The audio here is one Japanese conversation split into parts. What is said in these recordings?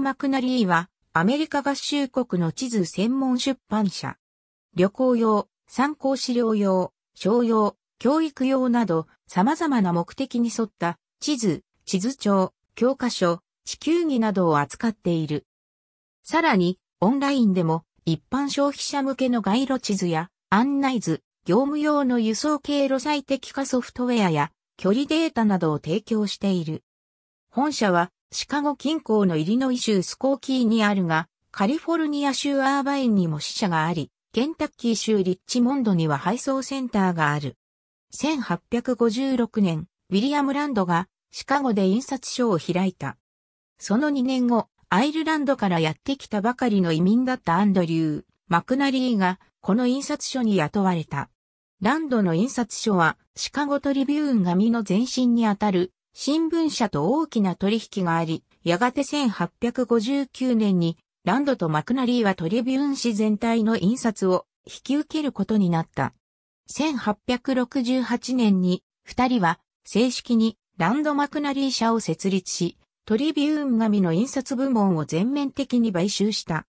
マクナリーは、アメリカ合衆国の地図専門出版社。旅行用、参考資料用、商用、教育用など、様々な目的に沿った地図、地図帳、教科書、地球儀などを扱っている。さらに、オンラインでも一般消費者向けの街路地図や案内図、業務用の輸送経路最適化ソフトウェアや距離データなどを提供している。本社はシカゴ近郊のイリノイ州スコーキーにあるが、カリフォルニア州アーバインにも支社があり、ケンタッキー州リッチモンドには配送センターがある。1856年、ウィリアムランドがシカゴで印刷所を開いた。その2年後、アイルランドからやってきたばかりの移民だったアンドリュー、マクナリーがこの印刷所に雇われた。ランドの印刷所はシカゴトリビューン紙の前身にあたる新聞社と大きな取引があり、やがて1859年にランドとマクナリーはトリビューン誌全体の印刷を引き受けることになった。1868年に二人は正式にランドマクナリー社を設立し、トリビューン紙の印刷部門を全面的に買収した。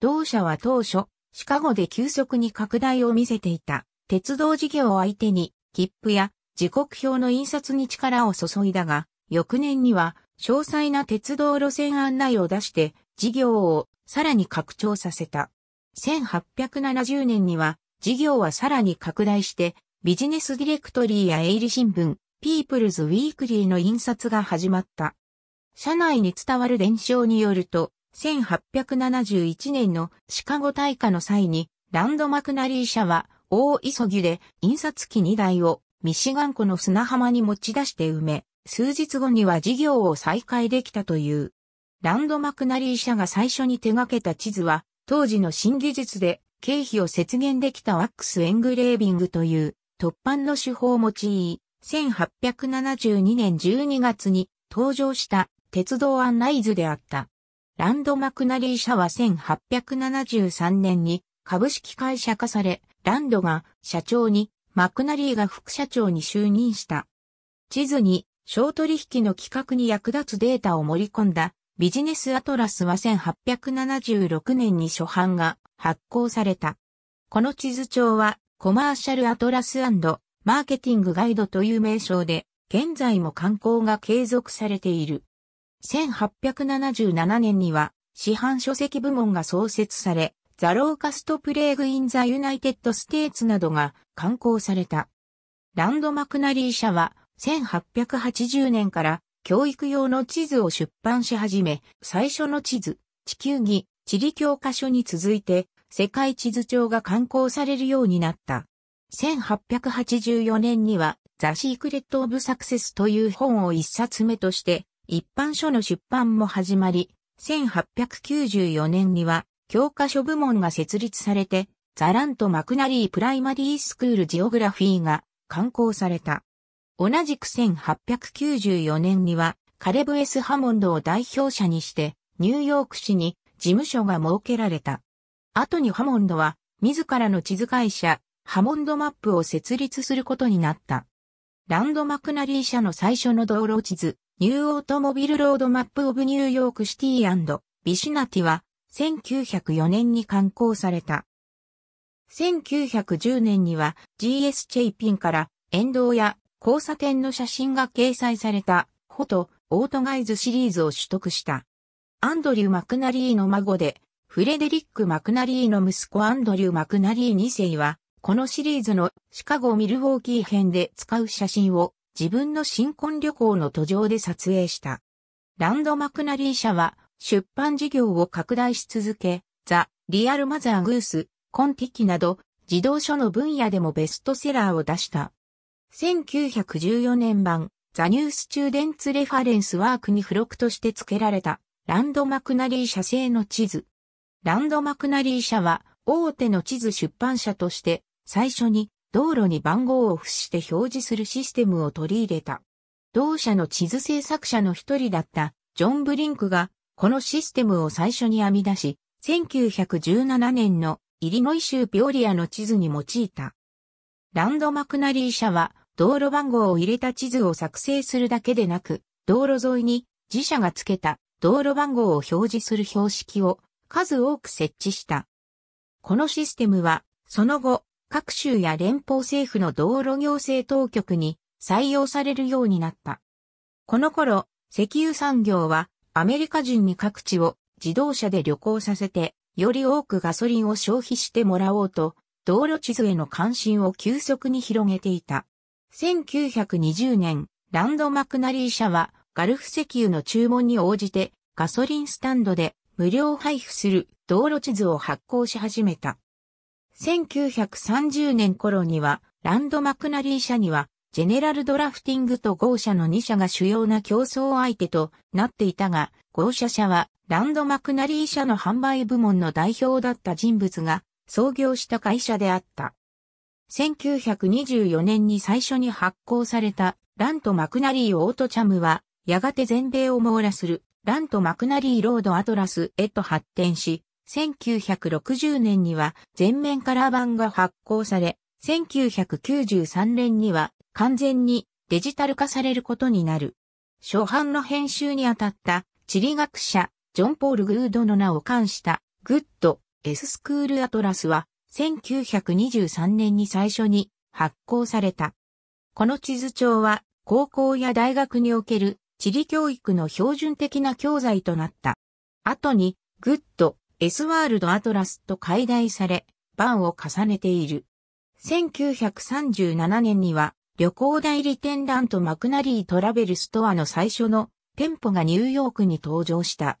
同社は当初、シカゴで急速に拡大を見せていた鉄道事業を相手に切符や時刻表の印刷に力を注いだが、翌年には詳細な鉄道路線案内を出して事業をさらに拡張させた。1870年には事業はさらに拡大してビジネスディレクトリーや営利新聞、ピープルズウィークリーの印刷が始まった。社内に伝わる伝承によると、1871年のシカゴ大火の際にランドマクナリー社は大急ぎで印刷機2台をミシガン湖の砂浜に持ち出して埋め、数日後には事業を再開できたという。ランドマクナリー社が最初に手掛けた地図は、当時の新技術で経費を節減できたワックスエングレービングという突版の手法を用い、1872年12月に登場した鉄道案内図であった。ランドマクナリー社は1873年に株式会社化され、ランドが社長にマクナリーが副社長に就任した。地図に、小取引の企画に役立つデータを盛り込んだビジネスアトラスは1876年に初版が発行された。この地図帳はコマーシャルアトラスマーケティングガイドという名称で現在も観光が継続されている。1877年には市販書籍部門が創設され、ザローカストプレーグインザユナイテッドステーツなどが刊行された。ランドマクナリー社は1880年から教育用の地図を出版し始め、最初の地図、地球儀、地理教科書に続いて世界地図帳が刊行されるようになった。1884年にはザ・シークレット・オブ・サクセスという本を一冊目として一般書の出版も始まり、1894年には教科書部門が設立されて、ザラント・マクナリー・プライマリー・スクール・ジオグラフィーが刊行された。同じく1894年には、カレブ・エス・ハモンドを代表者にして、ニューヨーク市に事務所が設けられた。後にハモンドは、自らの地図会社、ハモンドマップを設立することになった。ランド・マクナリー社の最初の道路地図、ニューオートモビルロードマップオブニューヨークシティビシナティは、1904年に刊行された。1910年には GS チェイピンから沿道や交差点の写真が掲載されたフォト・オートガイズシリーズを取得した。アンドリュー・マクナリーの孫でフレデリック・マクナリーの息子アンドリュー・マクナリー2世はこのシリーズのシカゴ・ミルウォーキー編で使う写真を自分の新婚旅行の途上で撮影した。ランド・マクナリー社は出版事業を拡大し続け、ザ・リアル・マザー・グース、コンティキなど、自動書の分野でもベストセラーを出した。1914年版、ザ・ニュース・チューデンツ・レファレンス・ワークに付録として付けられた、ランド・マクナリー社製の地図。ランド・マクナリー社は、大手の地図出版社として、最初に道路に番号を付して表示するシステムを取り入れた。同社の地図制作者の一人だった、ジョン・ブリンクがこのシステムを最初に編み出し、1917年のイリノイ州ピオリアの地図に用いた。ランドマクナリー社は道路番号を入れた地図を作成するだけでなく、道路沿いに自社が付けた道路番号を表示する標識を数多く設置した。このシステムは、その後、各州や連邦政府の道路行政当局に採用されるようになった。この頃、石油産業はアメリカ人に各地を自動車で旅行させて、より多くガソリンを消費してもらおうと、道路地図への関心を急速に広げていた。1920年、ランド・マクナリー社は、ガルフ石油の注文に応じて、ガソリンスタンドで無料配布する道路地図を発行し始めた。1930年頃には、ランド・マクナリー社には、ジェネラルドラフティングと豪車の2社が主要な競争相手となっていたが、豪車社はランドマクナリー社の販売部門の代表だった人物が創業した会社であった。1924年に最初に発行されたラント・マクナリー・オート・チャムは、やがて全米を網羅するラント・マクナリー・ロード・アトラスへと発展し、1960年には全面カラー版が発行され、1993年には完全にデジタル化されることになる。初版の編集にあたった地理学者ジョン・ポール・グードの名を冠したグッド・エス・スクール・アトラスは1923年に最初に発行された。この地図帳は高校や大学における地理教育の標準的な教材となった。後にグッド・エス・ワールド・アトラスと解題され、版を重ねている。1937年には旅行代理店ラントマクナリートラベルストアの最初の店舗がニューヨークに登場した。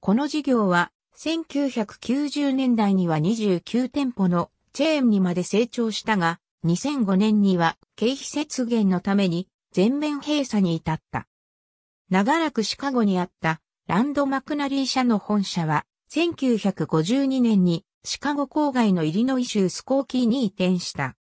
この事業は1990年代には29店舗のチェーンにまで成長したが、2005年には経費節減のために全面閉鎖に至った。長らくシカゴにあったランドマクナリー社の本社は1952年にシカゴ郊外のイリノイ州スコーキーに移転した。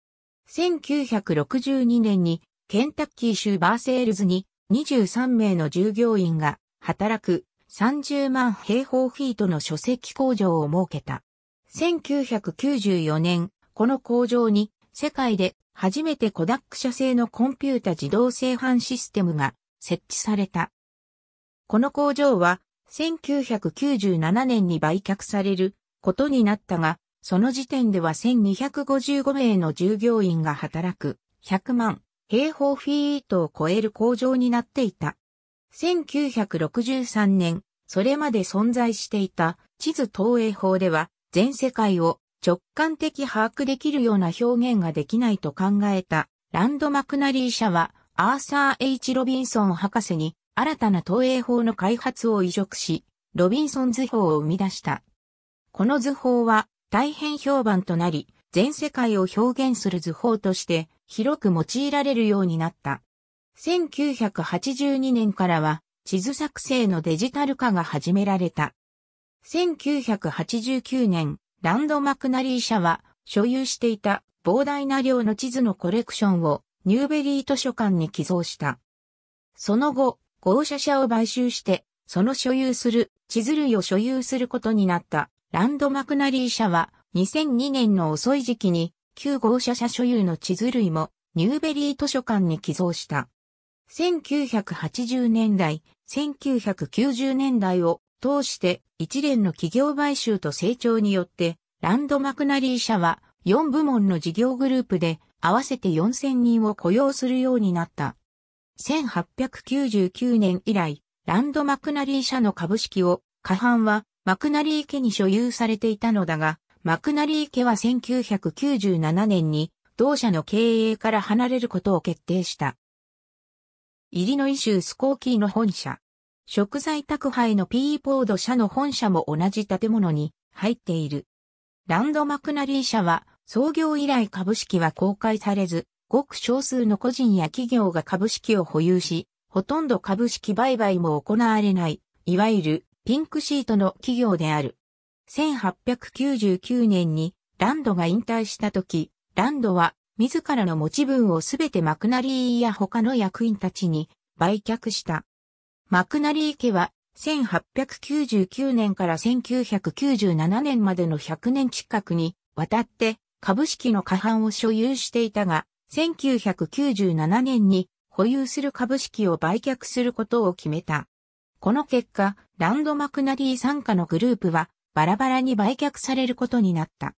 1962年にケンタッキー州バーセールズに23名の従業員が働く30万平方フィートの書籍工場を設けた。1994年、この工場に世界で初めてコダック社製のコンピュータ自動製版システムが設置された。この工場は1997年に売却されることになったが、その時点では1255名の従業員が働く100万平方フィートを超える工場になっていた。1963年、それまで存在していた地図投影法では全世界を直感的把握できるような表現ができないと考えたランドマクナリー社はアーサー・ H・ ロビンソン博士に新たな投影法の開発を移植し、ロビンソン図法を生み出した。この図法は大変評判となり、全世界を表現する図法として広く用いられるようになった。1982年からは地図作成のデジタル化が始められた。1989年、ランドマクナリー社は所有していた膨大な量の地図のコレクションをニューベリー図書館に寄贈した。その後、合社社を買収して、その所有する地図類を所有することになった。ランドマクナリー社は2002年の遅い時期に旧号車社所有の地図類もニューベリー図書館に寄贈した。1980年代、1990年代を通して一連の企業買収と成長によってランドマクナリー社は4部門の事業グループで合わせて4000人を雇用するようになった。1899年以来、ランドマクナリー社の株式を、過半はマクナリー家に所有されていたのだが、マクナリー家は1997年に同社の経営から離れることを決定した。イリノイ州スコーキーの本社。食材宅配のピーポード社の本社も同じ建物に入っている。ランドマクナリー社は創業以来株式は公開されず、ごく少数の個人や企業が株式を保有し、ほとんど株式売買も行われない、いわゆるピンクシートの企業である。1899年にランドが引退した時、ランドは自らの持ち分をすべてマクナリーや他の役員たちに売却した。マクナリー家は1899年から1997年までの100年近くにわたって株式の過半を所有していたが、1997年に保有する株式を売却することを決めた。この結果、ランド・マクナリー参加のグループはバラバラに売却されることになった。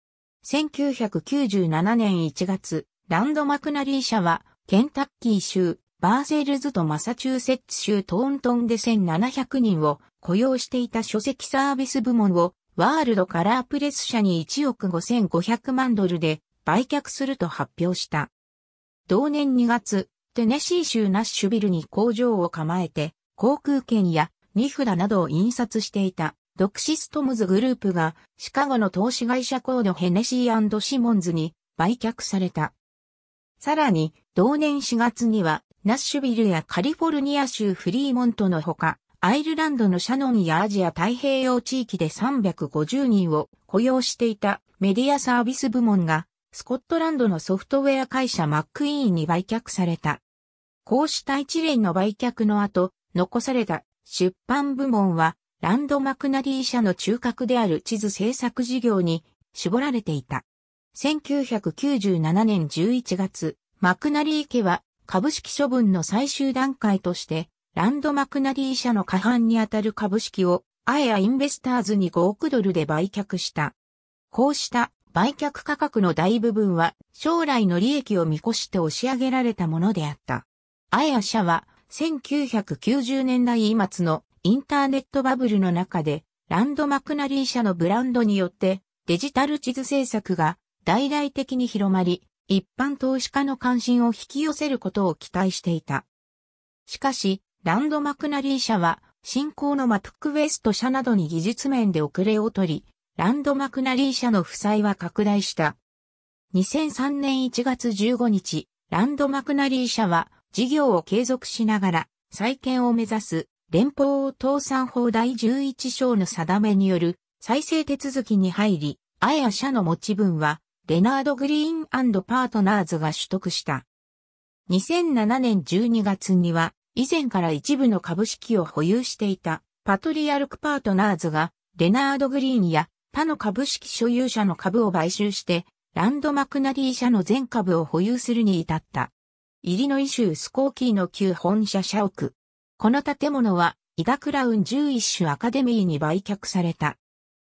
1997年1月、ランド・マクナリー社はケンタッキー州、バーセルズとマサチューセッツ州トーントンで1700人を雇用していた書籍サービス部門をワールドカラープレス社に1億5500万ドルで売却すると発表した。同年2月、テネシー州ナッシュビルに工場を構えて、航空券や荷札などを印刷していた、ドクシストムズグループが、シカゴの投資会社コードヘネシーシモンズに売却された。さらに、同年4月には、ナッシュビルやカリフォルニア州フリーモントのほか、アイルランドのシャノンやアジア太平洋地域で350人を雇用していたメディアサービス部門が、スコットランドのソフトウェア会社マックイーンに売却された。こうした一連の売却の後、残された出版部門は、ランドマクナリー社の中核である地図制作事業に絞られていた。1997年11月、マクナリー家は株式処分の最終段階として、ランドマクナリー社の過半にあたる株式を、アエアインベスターズに5億ドルで売却した。こうした売却価格の大部分は将来の利益を見越して押し上げられたものであった。アエア社は1990年代末のインターネットバブルの中で、ランドマクナリー社のブランドによってデジタル地図制作が大々的に広まり、一般投資家の関心を引き寄せることを期待していた。しかし、ランドマクナリー社は、新興のマプックウエスト社などに技術面で遅れを取り、ランドマクナリー社の負債は拡大した。2003年1月15日、ランドマクナリー社は、事業を継続しながら再建を目指す連邦倒産法第11章の定めによる再生手続きに入り、あや社の持ち分は、レナード・グリーンパートナーズが取得した。2007年12月には、以前から一部の株式を保有していたパトリアルクパートナーズが、レナード・グリーンや他の株式所有者の株を買収して、ランド・マクナリー社の全株を保有するに至った。イリノイ州スコーキーの旧本社社屋。この建物は、イダクラウン11種アカデミーに売却された。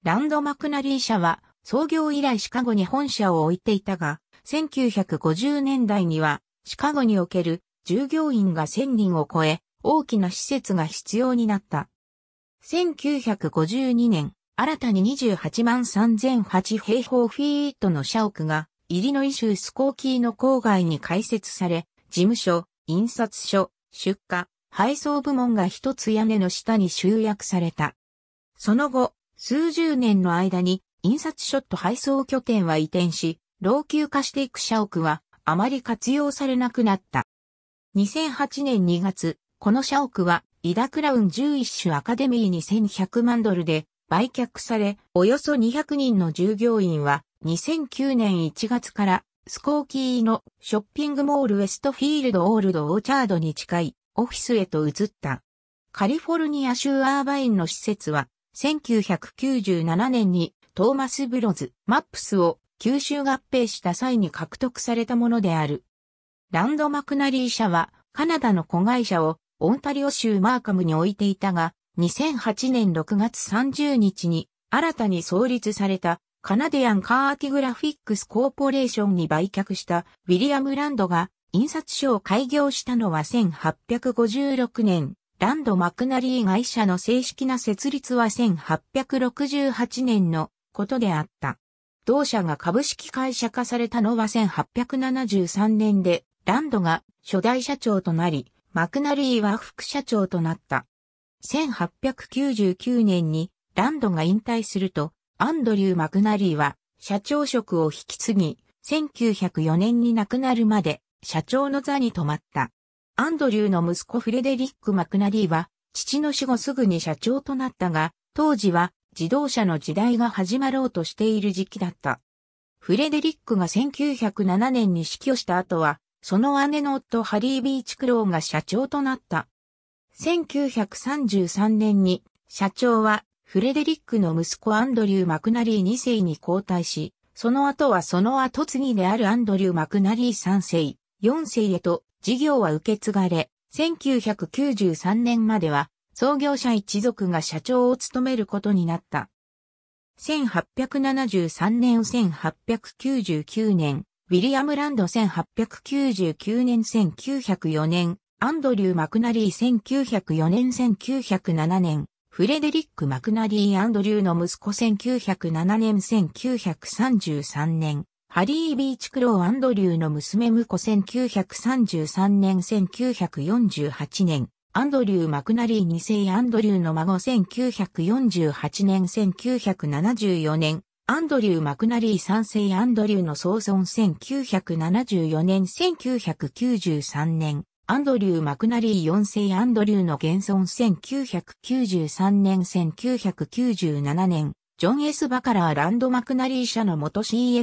ランドマクナリー社は、創業以来シカゴに本社を置いていたが、1950年代には、シカゴにおける従業員が1000人を超え、大きな施設が必要になった。1952年、新たに28万3008平方フィートの社屋が、イリノイ州スコーキーの郊外に開設され、事務所、印刷所、出荷、配送部門が一つ屋根の下に集約された。その後、数十年の間に印刷所と配送拠点は移転し、老朽化していく社屋はあまり活用されなくなった。2008年2月、この社屋はイダクラウン11種アカデミーに1100万ドルで売却され、およそ200人の従業員は2009年1月からスコーキーのショッピングモールウェストフィールドオールドオーチャードに近いオフィスへと移った。カリフォルニア州アーバインの施設は1997年にトーマス・ブロズ、マップスを吸収合併した際に獲得されたものである。ランド・マクナリー社はカナダの子会社をオンタリオ州マーカムに置いていたが、2008年6月30日に新たに創立されたカナディアンカーティグラフィックスコーポレーションに売却したウィリアム・ランドが印刷所を開業したのは1856年。ランド・マクナリー会社の正式な設立は1868年のことであった。同社が株式会社化されたのは1873年で、ランドが初代社長となり、マクナリーは副社長となった。1899年にランドが引退すると、アンドリュー・マクナリーは社長職を引き継ぎ、1904年に亡くなるまで社長の座に泊まった。アンドリューの息子フレデリック・マクナリーは父の死後すぐに社長となったが、当時は自動車の時代が始まろうとしている時期だった。フレデリックが1907年に死去した後は、その姉の夫ハリー・ビーチ・クローが社長となった。1933年に社長はフレデリックの息子アンドリュー・マクナリー2世に交代し、その後はその後継ぎであるアンドリュー・マクナリー3世、4世へと事業は受け継がれ、1993年までは創業者一族が社長を務めることになった。1873年1899年、ウィリアム・ランド1899年1904年、アンドリュー・マクナリー1904年1907年、フレデリック・マクナリー・アンドリューの息子1907年1933年、ハリー・ビーチ・クロー・アンドリューの娘婿1933年1948年、アンドリュー・マクナリー2世アンドリューの孫1948年1974年、アンドリュー・マクナリー3世アンドリューの総存1974年1993年、アンドリュー・マクナリー4世アンドリューの現存1993年1997年、ジョン・ S・ バカラー・ランド・マクナリー社の元 CFO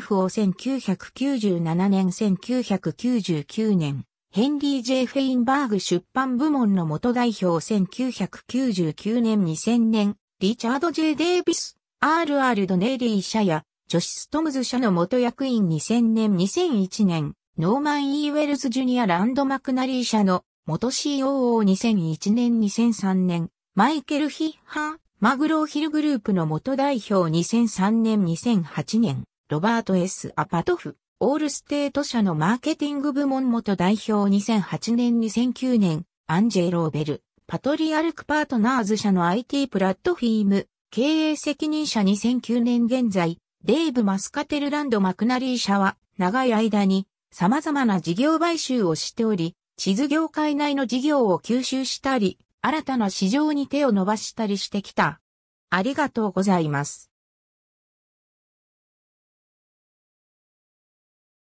1997年1999年、ヘンリー・ J・ フェインバーグ出版部門の元代表1999年2000年、リチャード・ J・ デイビス、R・ アルド・ネイリー社や、ジョシス・トムズ社の元役員2000年2001年、ノーマン・イーウェルズ・ジュニア・ランド・マクナリー社の元 COO 2001年2003年、マイケル・ヒッハー、マグローヒルグループの元代表2003年2008年、ロバート・ S・ アパトフ、オールステート社のマーケティング部門元代表2008年2009年、アンジェローベル、パトリアルクパートナーズ社の IT プラットフィーム、経営責任者2009年現在、デイブ・マスカテルランド・マクナリー社は、長い間に、様々な事業買収をしており、地図業界内の事業を吸収したり、新たな市場に手を伸ばしたりしてきた。ありがとうございます。